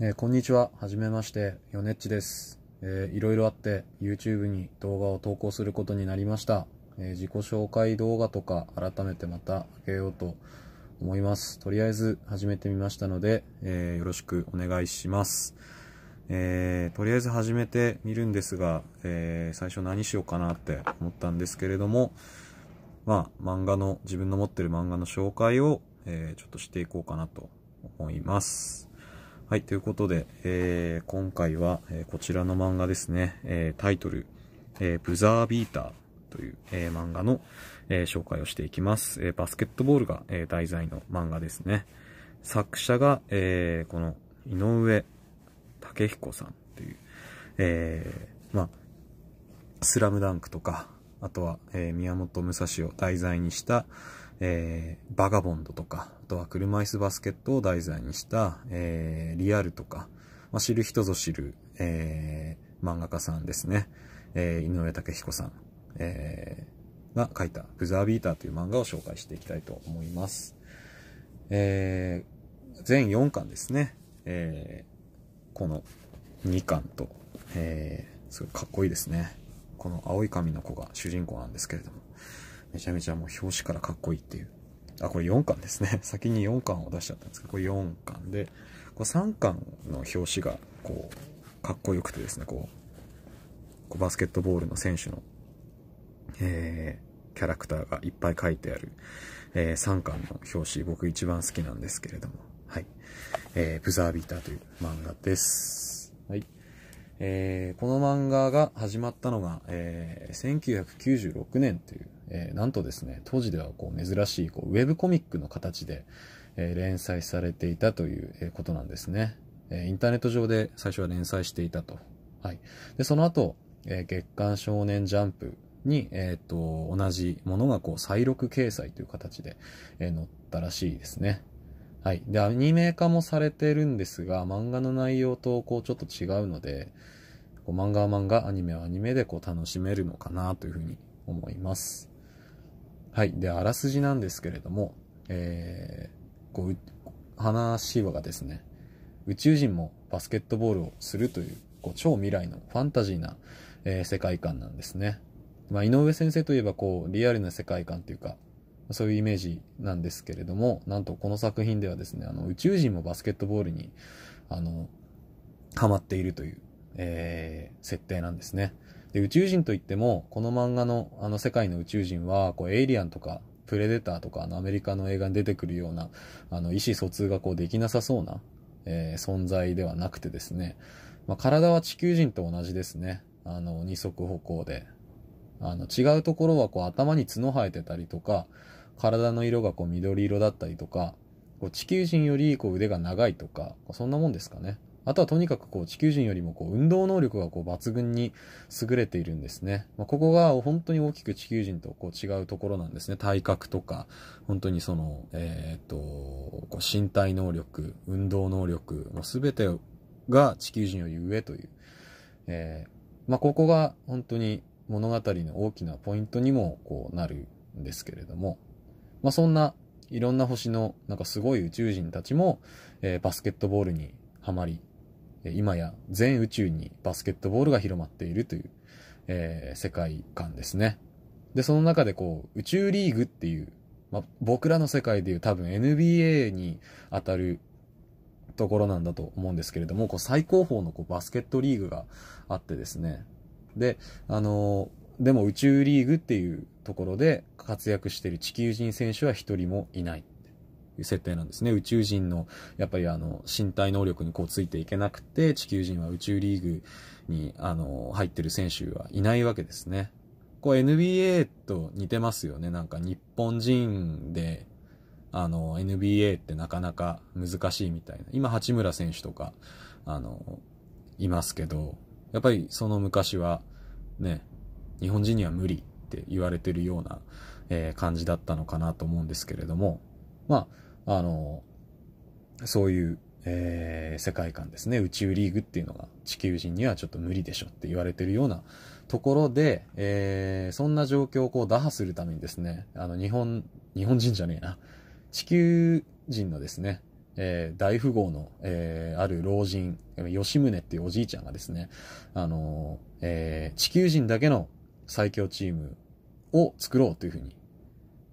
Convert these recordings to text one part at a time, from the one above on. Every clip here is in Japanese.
えー、こんにちは。はじめまして。ヨネッちです。えー、いろいろあって YouTube に動画を投稿することになりました。えー、自己紹介動画とか改めてまた開けようと思います。とりあえず始めてみましたので、えー、よろしくお願いします。えー、とりあえず始めてみるんですが、えー、最初何しようかなって思ったんですけれども、まあ、漫画の、自分の持ってる漫画の紹介を、えー、ちょっとしていこうかなと思います。はい、ということで、えー、今回は、えー、こちらの漫画ですね、えー、タイトル、えー、ブザービーターという、えー、漫画の、えー、紹介をしていきます。えー、バスケットボールが、え題材の漫画ですね。作者が、えこの井上武彦さんという、えまあ、スラムダンクとか、あとは、え宮本武蔵を題材にした、えバガボンドとか、とは車椅子バスケットを題材にした、えー、リアルとか、まあ、知る人ぞ知る、えー、漫画家さんですね。えー、井上武彦さん、えー、が書いたブザービーターという漫画を紹介していきたいと思います。えー、全4巻ですね。えー、この2巻と、えー、すごいかっこいいですね。この青い髪の子が主人公なんですけれども、めちゃめちゃもう表紙からかっこいいっていう。あ、これ4巻ですね。先に4巻を出しちゃったんですけど、これ4巻で、これ3巻の表紙が、こう、かっこよくてですね、こう、こうバスケットボールの選手の、えー、キャラクターがいっぱい書いてある、えー、3巻の表紙、僕一番好きなんですけれども、はい。えー、ブザービーターという漫画です。はい。えー、この漫画が始まったのが、えー、1996年という、えー、なんとですね、当時ではこう珍しいこうウェブコミックの形で、え連載されていたということなんですね。えインターネット上で最初は連載していたと。はい。で、その後、え月刊少年ジャンプに、えと、同じものがこう再録掲載という形で、え載ったらしいですね。はい。で、アニメ化もされてるんですが、漫画の内容とこうちょっと違うので、こう漫画は漫画、アニメはアニメでこう楽しめるのかなというふうに思います。はい。で、あらすじなんですけれども、えー、こう、話はがですね、宇宙人もバスケットボールをするという、こう超未来のファンタジーな、えー、世界観なんですね。まあ、井上先生といえばこう、リアルな世界観というか、そういうイメージなんですけれども、なんとこの作品ではですね、あの、宇宙人もバスケットボールに、あの、ハマっているという、えー、設定なんですね。で、宇宙人といっても、この漫画の、あの、世界の宇宙人は、こう、エイリアンとか、プレデターとか、あの、アメリカの映画に出てくるような、あの、意思疎通がこう、できなさそうな、えー、存在ではなくてですね、まあ、体は地球人と同じですね。あの、二足歩行で。あの、違うところはこう頭に角生えてたりとか、体の色がこう緑色だったりとか、こう地球人よりこう腕が長いとか、そんなもんですかね。あとはとにかくこう地球人よりもこう運動能力がこう抜群に優れているんですね。まあ、ここが本当に大きく地球人とこう違うところなんですね。体格とか、本当にその、えー、っと、こう身体能力、運動能力う全てが地球人より上という。えー、まあ、ここが本当に物語の大きなポイントにもこうなるんですけれども。まあ、そんないろんな星のなんかすごい宇宙人たちも、えー、バスケットボールにはまり、今や全宇宙にバスケットボールが広まっているという、えー、世界観ですね。で、その中でこう、宇宙リーグっていう、まあ、僕らの世界でいう多分 NBA に当たるところなんだと思うんですけれども、こう最高峰のこうバスケットリーグがあってですね。で、あのー、でも宇宙リーグっていうところで活躍している地球人選手は一人もいないいう設定なんですね。宇宙人の、やっぱりあの、身体能力にこうついていけなくて、地球人は宇宙リーグに、あの、入ってる選手はいないわけですね。こう NBA と似てますよね。なんか日本人で、あの、NBA ってなかなか難しいみたいな。今、八村選手とか、あの、いますけど、やっぱりその昔は、ね、日本人には無理って言われてるような、えー、感じだったのかなと思うんですけれども、まあ、あの、そういう、えー、世界観ですね。宇宙リーグっていうのが地球人にはちょっと無理でしょって言われてるようなところで、えー、そんな状況をこう打破するためにですね、あの、日本、日本人じゃねえな。地球人のですね、えー、大富豪の、えー、ある老人、吉宗っていうおじいちゃんがですね、あのー、えー、地球人だけの最強チームを作ろうというふうに。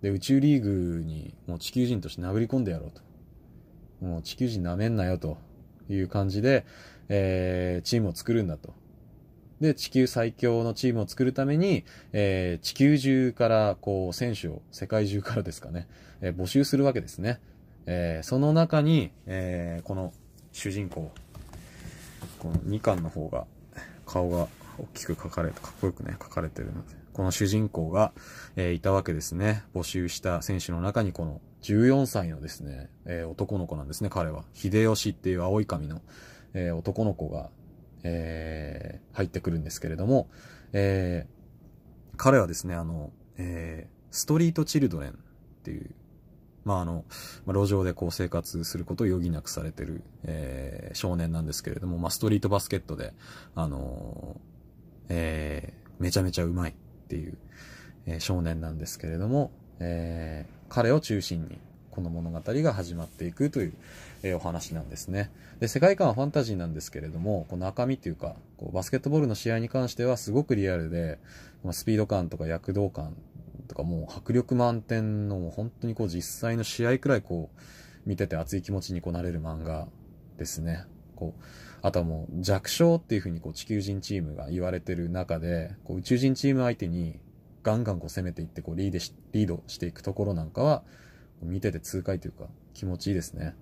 で、宇宙リーグにもう地球人として殴り込んでやろうと。もう地球人舐めんなよという感じで、えー、チームを作るんだと。で、地球最強のチームを作るために、えー、地球中から、こう、選手を、世界中からですかね、えー、募集するわけですね。えー、その中に、えー、この主人公、この2巻の方が、顔が大きく書かれて、かっこよくね、書かれてるので、この主人公が、えー、いたわけですね。募集した選手の中にこの14歳のですね、えー、男の子なんですね、彼は。秀吉っていう青い髪の、えー、男の子が、えー、入ってくるんですけれども、えー、彼はですね、あの、えー、ストリートチルドレンっていう、まあ、あの、まあ、路上でこう生活することを余儀なくされてる、えー、少年なんですけれども、まあ、ストリートバスケットで、あのーえー、めちゃめちゃうまいっていう、えー、少年なんですけれども、えー、彼を中心にこの物語が始まっていくという、えー、お話なんですね。で、世界観はファンタジーなんですけれども、この中身というか、こうバスケットボールの試合に関してはすごくリアルで、まあ、スピード感とか躍動感とかもう迫力満点の本当にこう実際の試合くらいこう見てて熱い気持ちにこなれる漫画ですね。こうあとはもう弱小っていうふうにこう地球人チームが言われてる中で、こう宇宙人チーム相手にガンガンこう攻めていってこうリードしリードしていくところなんかは、見てて痛快というか気持ちいいですね。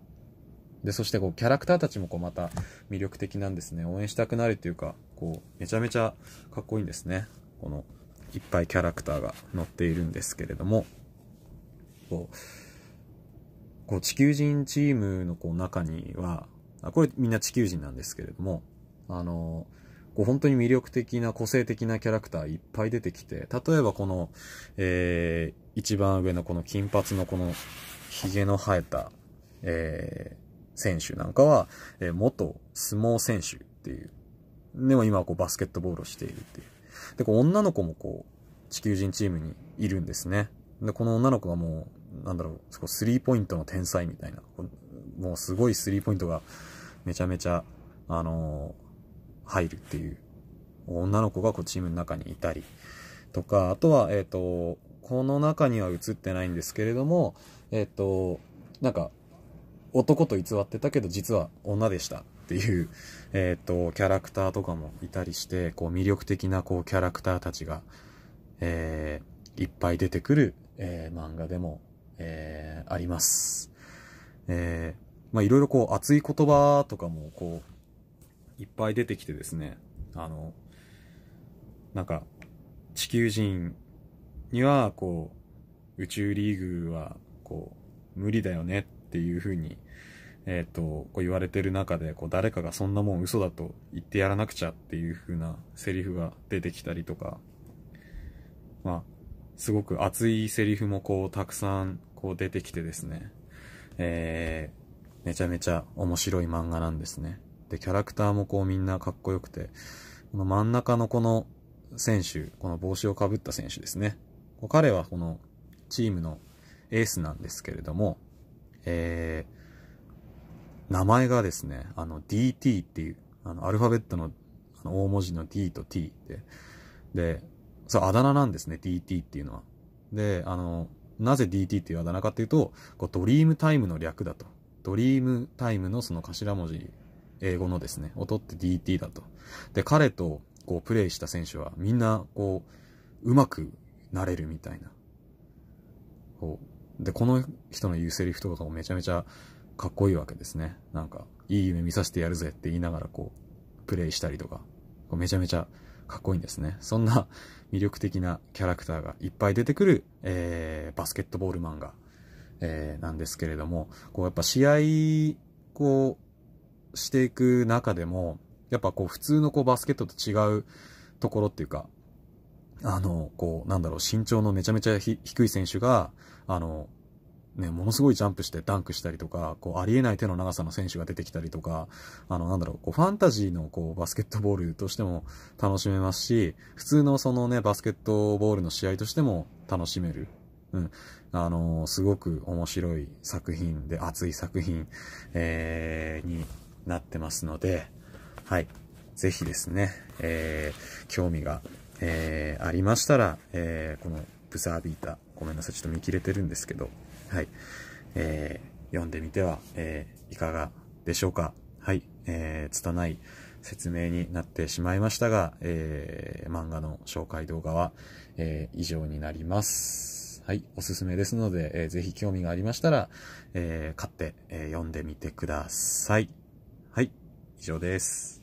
で、そしてこうキャラクターたちもこうまた魅力的なんですね。応援したくなるというか、こうめちゃめちゃかっこいいんですね。このいっぱいキャラクターが乗っているんですけれども、こう、こう地球人チームのこう中には、これみんな地球人なんですけれども、あの、こう本当に魅力的な個性的なキャラクターいっぱい出てきて、例えばこの、えー、一番上のこの金髪のこの髭の生えた、えー、選手なんかは、えー、元相撲選手っていう。でも今はこうバスケットボールをしているっていう。で、こう女の子もこう、地球人チームにいるんですね。で、この女の子がもう、なんだろう、スリーポイントの天才みたいな、もうすごいスリーポイントがめちゃめちゃ、あのー、入るっていう、女の子がこうチームの中にいたり、とか、あとは、えっ、ー、と、この中には映ってないんですけれども、えっ、ー、と、なんか、男と偽ってたけど、実は女でしたっていう、えっ、と、キャラクターとかもいたりして、こう、魅力的な、こう、キャラクターたちが、えー、いっぱい出てくる、えー、漫画でも、えー、あります。えー、まあいろいろこう熱い言葉とかもこう、いっぱい出てきてですね、あの、なんか、地球人にはこう、宇宙リーグはこう、無理だよねっていうふうに、えっ、ー、と、こう言われてる中で、こう誰かがそんなもん嘘だと言ってやらなくちゃっていうふうなセリフが出てきたりとか、まあ、すごく熱いセリフもこうたくさんこう出てきてですね、えー、めちゃめちゃ面白い漫画なんですね。で、キャラクターもこうみんなかっこよくて、この真ん中のこの選手、この帽子をかぶった選手ですね。彼はこのチームのエースなんですけれども、えー、名前がですね、あの DT っていう、あのアルファベットのあの大文字の D と T で、で、そう、あだ名なんですね、DT っていうのは。で、あの、なぜ DT っていうあだ名かっていうと、こうドリームタイムの略だと。ドリームタイムのその頭文字、英語のですね、を取って DT だと。で、彼とこうプレイした選手はみんなこう、うまくなれるみたいな。こう。で、この人の言うセリフとかもめちゃめちゃかっこいいわけですね。なんか、いい夢見させてやるぜって言いながらこう、プレイしたりとか、めちゃめちゃかっこいいんですね。そんな魅力的なキャラクターがいっぱい出てくる、えー、バスケットボール漫画えー、なんですけれども、こうやっぱ試合、こう、していく中でも、やっぱこう普通のこうバスケットと違うところっていうか、あの、こう、なんだろう、身長のめちゃめちゃ低い選手が、あの、ね、ものすごいジャンプしてダンクしたりとか、こう、ありえない手の長さの選手が出てきたりとか、あの、なんだろう、こう、ファンタジーの、こう、バスケットボールとしても楽しめますし、普通のそのね、バスケットボールの試合としても楽しめる。うん。あのー、すごく面白い作品で、熱い作品、えー、になってますので、はい。ぜひですね、えー、興味が、えー、ありましたら、えー、このブザービーター、ごめんなさい、ちょっと見切れてるんですけど、はい。えー、読んでみては、えー、いかがでしょうか。はい。えー、拙い説明になってしまいましたが、えー、漫画の紹介動画は、えー、以上になります。はい、おすすめですので、えー、ぜひ興味がありましたら、えー、買って、えー、読んでみてください。はい、以上です。